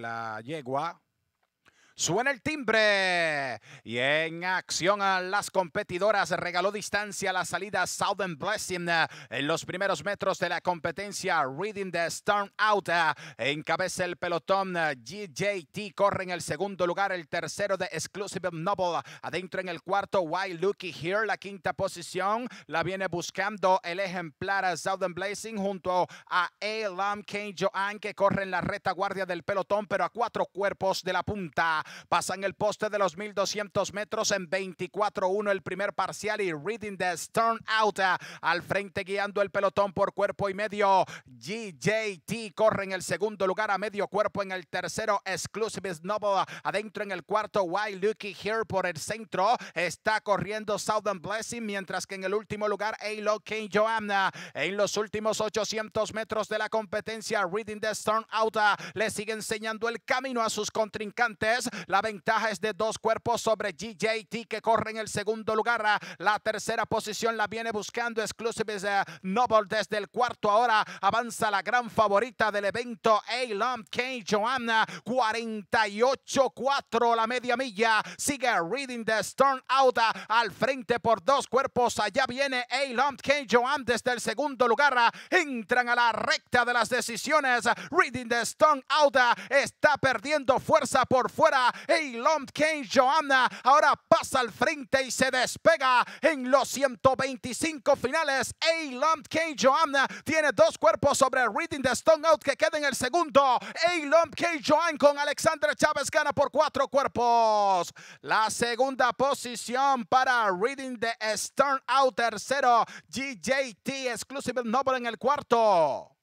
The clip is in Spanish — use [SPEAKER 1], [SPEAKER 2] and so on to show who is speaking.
[SPEAKER 1] la yegua Suena el timbre y en acción a eh, las competidoras regaló distancia a la salida Southern Blessing eh, en los primeros metros de la competencia Reading the Storm Out. Eh, encabeza el pelotón GJT, corre en el segundo lugar, el tercero de Exclusive Noble, adentro en el cuarto Why Lucky Here, la quinta posición, la viene buscando el ejemplar Southern Blessing junto a Elam Kane Joanne que corre en la retaguardia del pelotón pero a cuatro cuerpos de la punta. Pasan el poste de los 1200 metros en 24-1 el primer parcial y Reading the Stern Out ah, al frente guiando el pelotón por cuerpo y medio. GJT corre en el segundo lugar a medio cuerpo en el tercero. Exclusive Noble ah, adentro en el cuarto. Wild Lucky Here por el centro. Está corriendo Southern Blessing mientras que en el último lugar Alo Kane Joanna. Ah. En los últimos 800 metros de la competencia Reading the Stern Out le sigue enseñando el camino a sus contrincantes. La ventaja es de dos cuerpos sobre GJT que corre en el segundo lugar. Ah, la tercera posición la viene buscando Exclusives eh, Noble desde el cuarto. Ahora avanza la gran favorita del evento, A-Lump K. Joanna. 48-4 la media milla. Sigue Reading the Stone Auda ah, al frente por dos cuerpos. Allá viene A-Lump K. Joanna desde el segundo lugar. Ah, entran a la recta de las decisiones. Reading the Stone Auda está perdiendo fuerza por fuera el Kane Joanna ahora pasa al frente y se despega en los 125 finales. Eilom Kane Joanna tiene dos cuerpos sobre Reading the Stone Out que queda en el segundo. el Kane Joanna con Alexandra Chávez gana por cuatro cuerpos. La segunda posición para Reading the Stone Out. Tercero, GJT Exclusive Noble en el cuarto.